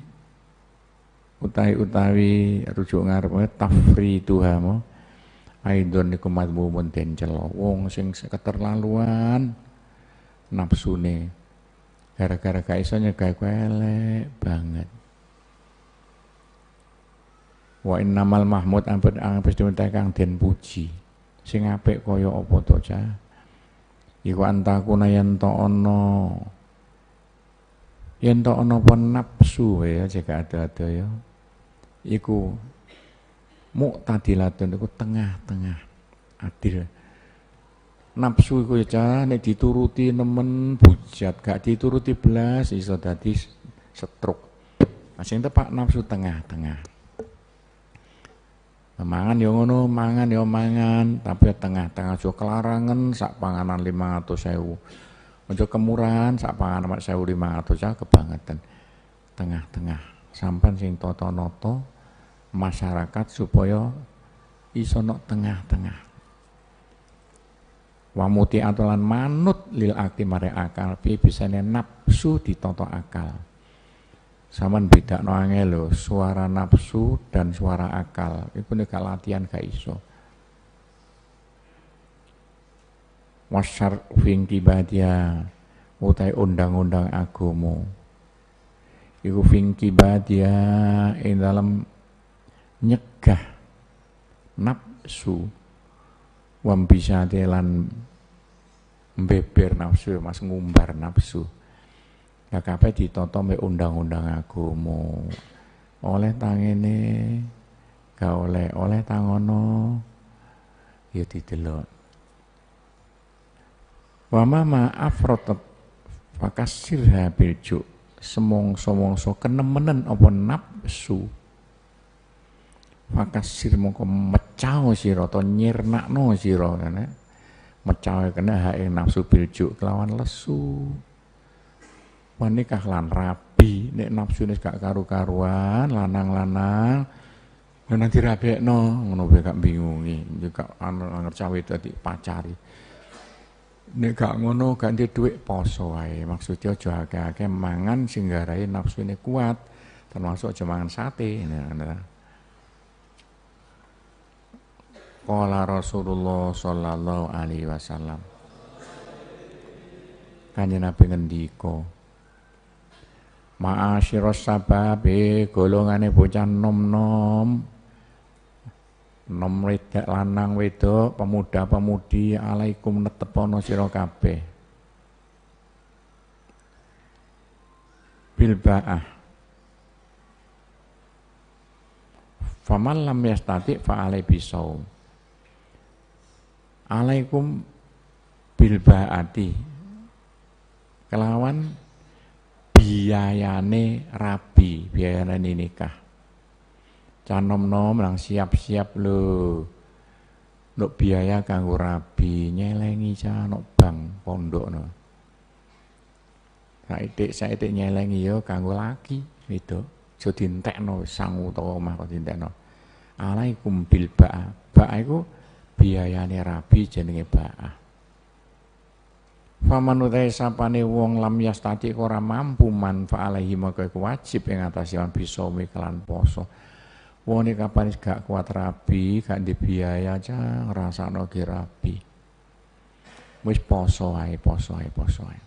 utawi utawi rujuk ngarepe eh, tafri Tuha mo aidon iku mazmumun den celo wong sing keterlaluan nafsune gara-gara gak iso elek banget wa innamal mahmud ampun angpes diwentah kang den puji sing apik kaya apa to cah iku antakuna yen to ana yen to ana nafsu ya jika ada-ada ya iku muktadilatun iku tengah-tengah adil nafsu iku ya cah nek dituruti nemen bujat gak dituruti belas iso dadi setruk masih nah, tepak nafsu tengah-tengah mangan yo ngono mangan yo mangan tapi tengah-tengah jo kelarangan sak panganan sewu jo kemurahan sak panganan 1.500 ya kebangetan tengah-tengah sampan sing toto noto masyarakat supaya iso nok tengah-tengah wamuti atolan manut lil akti mare akal bi bisane nafsu ditoto akal Saman beda no angelo, suara nafsu dan suara akal. Iku nih latihan gak iso. Wasar fingki badia, utai undang-undang agomo. Iku fingki badiya ing dalam nyegah nafsu wambisa telan beber nafsu mas ngumbar nafsu lah kabeh ditata mek undang-undang aku agama. Oleh tangene kau oleh oleh tangono ya didelok. Wa mama afrotat fakasirha bilju semongso-mongso kenemenen apa nafsu fakasir mongko mecao sira to nyirnakno sira kene mecau kena hae nafsu bilju kelawan lesu menikah lan rapi nek ini gak karu-karuan lanang-lanang ya nanti no ngono be gak nih juga anger cawe tadi pacari nek gak ngono gak duit duit poso wae maksudnya aja akeh-akeh mangan sing garai ini kuat termasuk aja mangan sate nah, nah. Qala Rasulullah sallallahu alaihi wasallam Kanya Nabi Ngendiko ma'asyiros sababe golongane bocah nom-nom nom wedak lanang wedok pemuda-pemudi alaikum netepono sira kabeh bilbaah faman lam yastati fa alai bisau alaikum bilbaati kelawan biayane rabi, biayane nikah. Canom-nom lang siap-siap lo Nuk biaya kanggo rabi, nyelengi canok bang pondok no Saitik saitik nyelengi yo kanggo laki, itu. Jo no sangu mah kau kok no. Alaikum bil baah Ba'a iku biayane rabi jenenge ba'ah. Faman utai sapane wong lam yastati ora mampu man fa alaihi maka wajib ing atase lan bisa kelan poso. Wong nek kapan gak kuat rabi, gak di aja ngrasakno ki rabi. Wis poso ae, poso ae, poso ae.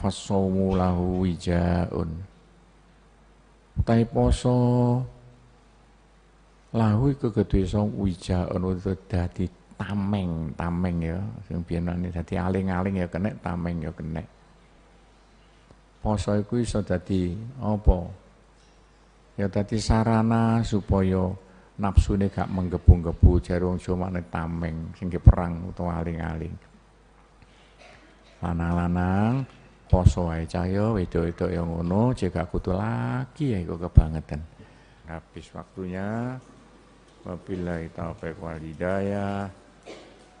Fasawmu lahu wijaun. Tai poso lahu iku song sing wijaun utek dadi tameng, tameng ya. Sing biyenane dadi aling-aling ya kenek, tameng ya kenek. Poso iku iso dadi apa? Ya dadi sarana supaya nafsune gak menggebu-gebu jare wong jomane tameng sing perang utawa aling-aling. Lanang-lanang poso ae cahya wedok-wedok ya ngono jaga kutu lagi ya iku kebangetan. Habis waktunya. Wabillahi taufiq wal hidayah.